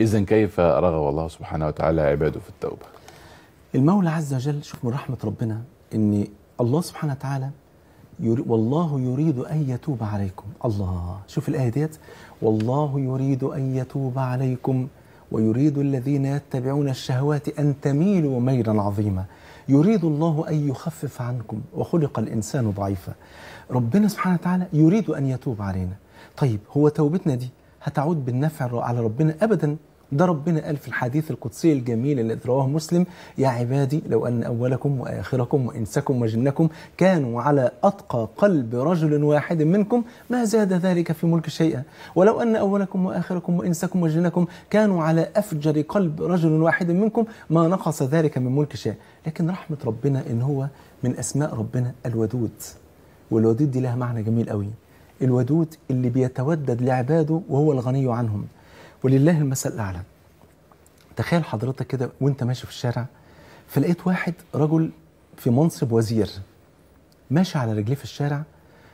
إذا كيف رغب الله سبحانه وتعالى عباده في التوبة المولى عز وجل شوف من رحمة ربنا إن الله سبحانه وتعالى يري والله يريد أن يتوب عليكم الله شوف الآية ديت والله يريد أن يتوب عليكم ويريد الذين يتبعون الشهوات أن تميلوا ميلا عظيما يريد الله أن يخفف عنكم وخلق الإنسان ضعيفا ربنا سبحانه وتعالى يريد أن يتوب علينا طيب هو توبتنا دي هتعود بالنفع على ربنا أبدا ده ربنا قال في الحديث القدسي الجميل الذي رواه مسلم يا عبادي لو أن أولكم وآخركم وإنسكم وجنكم كانوا على أتقى قلب رجل واحد منكم ما زاد ذلك في ملك شيئا ولو أن أولكم وآخركم وإنسكم وجنكم كانوا على أفجر قلب رجل واحد منكم ما نقص ذلك من ملك شيئا لكن رحمة ربنا إن هو من أسماء ربنا الودود والودود دي لها معنى جميل قوي الودود اللي بيتودد لعباده وهو الغني عنهم ولله المثل الأعلى تخيل حضرتك كده وانت ماشي في الشارع فلقيت واحد رجل في منصب وزير ماشي على رجليه في الشارع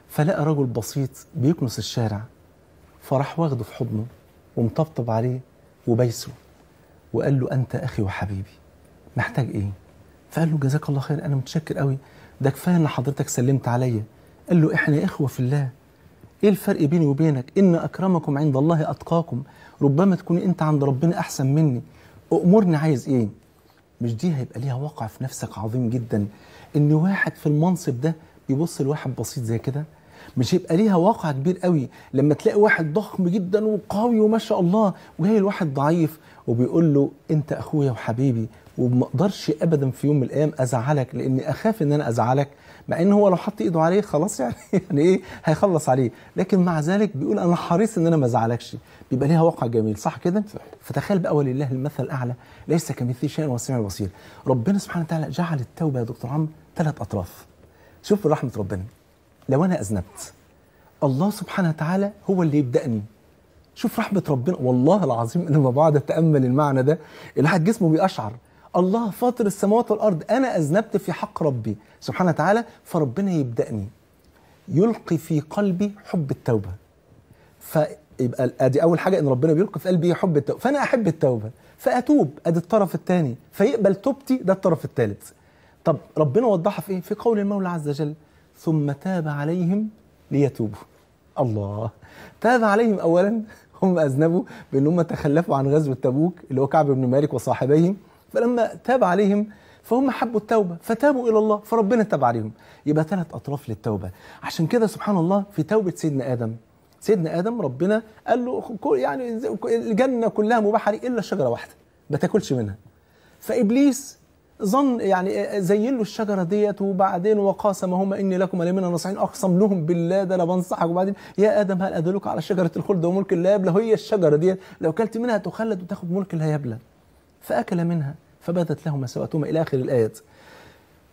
فلقى رجل بسيط بيكنس الشارع فراح واخده في حضنه ومطبطب عليه وبايسه وقال له انت اخي وحبيبي محتاج ايه فقال له جزاك الله خير انا متشكر قوي ده كفايه ان حضرتك سلمت عليا قال له احنا اخوه في الله ايه الفرق بيني وبينك ان اكرمكم عند الله اتقاكم ربما تكون انت عند ربنا احسن مني امرني عايز ايه مش دي هيبقى ليها وقع في نفسك عظيم جدا ان واحد في المنصب ده بيبص لواحد بسيط زي كده مش هيبقى ليها واقع كبير قوي لما تلاقي واحد ضخم جدا وقوي وما شاء الله وجاي الواحد ضعيف وبيقول له انت اخويا وحبيبي وما اقدرش ابدا في يوم من الايام ازعلك لاني اخاف ان انا ازعلك مع ان هو لو حط ايده عليه خلاص يعني يعني ايه هيخلص عليه لكن مع ذلك بيقول انا حريص ان انا ما ازعلكش بيبقى ليها واقع جميل صح كده فتخيل بقى ولله المثل الاعلى ليس كمثله شيء وسميع البصير ربنا سبحانه وتعالى جعل التوبه يا دكتور عمرو ثلاث اطراف شوف رحمه ربنا لو انا اذنبت الله سبحانه وتعالى هو اللي يبدأني شوف رحمة ربنا والله العظيم أنا لما بقعد أتأمل المعنى ده الواحد جسمه بيقشعر الله فاطر السماوات والارض انا اذنبت في حق ربي سبحانه وتعالى فربنا يبدأني يلقي في قلبي حب التوبه فيبقى ادي اول حاجه ان ربنا بيلقي في قلبي حب التوبه فانا احب التوبه فاتوب ادي الطرف الثاني فيقبل توبتي ده الطرف الثالث طب ربنا وضحها في ايه في قول المولى عز وجل ثم تاب عليهم ليتوبوا الله تاب عليهم اولا هم اذنبوا بان هم تخلفوا عن غزوه تبوك اللي هو كعب بن مالك وصاحبيه فلما تاب عليهم فهم حبوا التوبه فتابوا الى الله فربنا تاب عليهم يبقى ثلاث اطراف للتوبه عشان كده سبحان الله في توبه سيدنا ادم سيدنا ادم ربنا قال له يعني الجنه كلها مباحه الا شجره واحده ما تاكلش منها فابليس ظن يعني زين له الشجره ديت وبعدين وقاسمهما اني لكم لمن النصحين اقسم لهم بالله ده انا بنصحك وبعدين يا ادم هل ادلك على شجره الخلد وملك لا يبلى هي الشجره ديت لو كلت منها تخلد وتاخد ملك لا يبلى فأكل منها فبدت لهما سوأتهما إلى آخر الآيات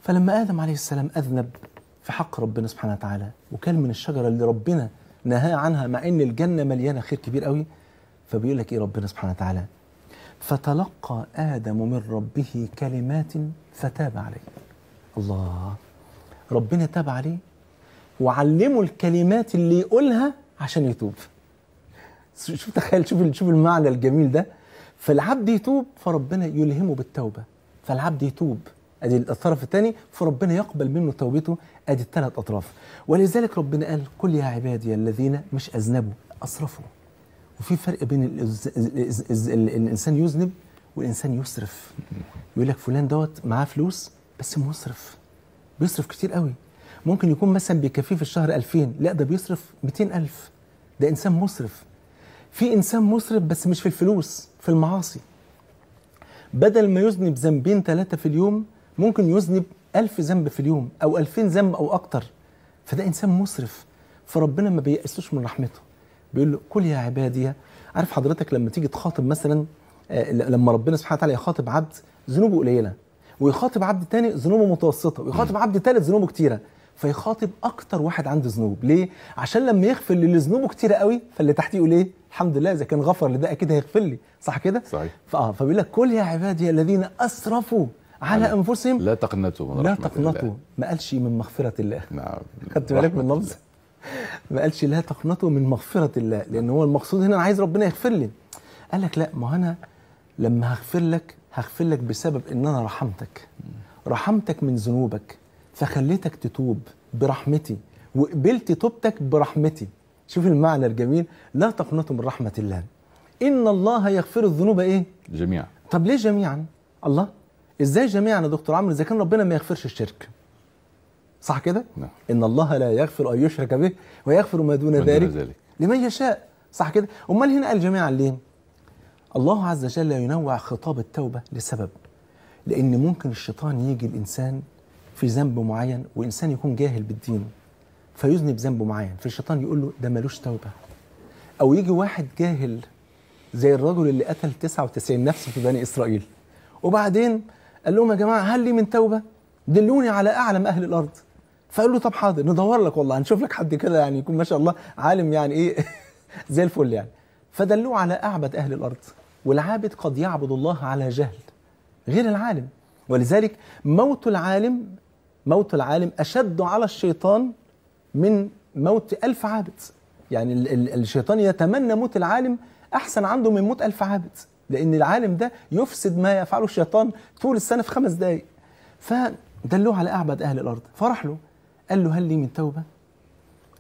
فلما آدم عليه السلام أذنب في حق ربنا سبحانه وتعالى وكان من الشجرة اللي ربنا نهاه عنها مع إن الجنة مليانة خير كبير قوي فبيقول لك إيه ربنا سبحانه وتعالى فتلقى آدم من ربه كلمات فتاب عليه الله ربنا تاب عليه وعلمه الكلمات اللي يقولها عشان يتوب شوف تخيل شوف شوف المعنى الجميل ده فالعبد يتوب فربنا يلهمه بالتوبه فالعبد يتوب ادي الطرف الثاني فربنا يقبل منه توبته ادي الثلاث اطراف ولذلك ربنا قال قل يا عبادي الذين مش اذنبوا اسرفوا وفي فرق بين الانسان يذنب والانسان يسرف يقول لك فلان دوت معاه فلوس بس مسرف بيصرف كتير قوي ممكن يكون مثلا بيكفيه في الشهر 2000 لا ده بيصرف 200000 ده انسان مسرف في انسان مسرف بس مش في الفلوس في المعاصي بدل ما يذنب ذنبين ثلاثه في اليوم ممكن يذنب ألف ذنب في اليوم أو ألفين ذنب أو أكتر فده إنسان مسرف فربنا ما بيأسوش من رحمته بيقول له كل يا عبادي عارف حضرتك لما تيجي تخاطب مثلا آه، لما ربنا سبحانه وتعالى يخاطب عبد ذنوبه قليله ويخاطب عبد تاني ذنوبه متوسطه ويخاطب عبد تالت ذنوبه كتيره فيخاطب اكتر واحد عنده ذنوب ليه عشان لما يغفر اللي ذنوبه كتير قوي فاللي تحتيه يقول ايه الحمد لله اذا كان غفر لده اكيد هيغفر لي صح كده صحيح آه، فبيقول لك كل يا عبادي الذين اسرفوا على يعني انفسهم لا تقنطوا من لا تقنطوا ما قالش من مغفره الله نعم خدت بالك من اللفظ ما قالش لا تقنطوا من مغفره الله لان هو المقصود هنا انا عايز ربنا يغفر لي قال لك لا ما انا لما هغفر لك هغفر لك بسبب ان انا رحمتك رحمتك من ذنوبك فخليتك تتوب برحمتي وقبلت توبتك برحمتي شوف المعنى الجميل لا تقنطوا من رحمة الله إن الله يغفر الذنوب إيه؟ جميعا طب ليه جميعا؟ الله إزاي جميعا يا دكتور عمرو إذا كان ربنا ما يغفرش الشرك صح كده؟ نعم إن الله لا يغفر أن يشرك به ويغفر ما دون ذلك, ذلك لمن يشاء صح كده؟ أمال هنا قال جميعا ليه؟ الله عز وجل ينوع خطاب التوبة لسبب لأن ممكن الشيطان يجي الإنسان في ذنب معين وانسان يكون جاهل بالدين فيذنب ذنب معين فالشيطان يقول له ده ملوش توبه او يجي واحد جاهل زي الرجل اللي قتل 99 نفس في بني اسرائيل وبعدين قال لهم يا جماعه هل لي من توبه دلوني على اعلم اهل الارض فقال له طب حاضر ندور لك والله هنشوف لك حد كده يعني يكون ما شاء الله عالم يعني ايه زي الفل يعني فدلوه على اعبد اهل الارض والعابد قد يعبد الله على جهل غير العالم ولذلك موت العالم موت العالم أشد على الشيطان من موت ألف عابد يعني الشيطان يتمنى موت العالم أحسن عنده من موت ألف عابد لأن العالم ده يفسد ما يفعله الشيطان طول السنة في خمس دقايق فدلوه على أعبد أهل الأرض فرح له قال له هل لي من توبة؟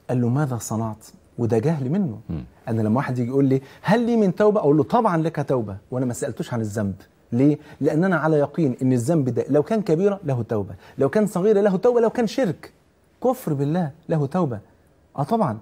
قال له ماذا صنعت؟ وده جهل منه م. أنا لما واحد يجي يقول لي هل لي من توبة؟ أقول له طبعا لك توبة وأنا ما سألتوش عن الذنب ليه؟ لأن أنا على يقين إن الذنب ده لو كان كبيرة له توبة لو كان صغيرة له توبة لو كان شرك كفر بالله له توبة آه طبعا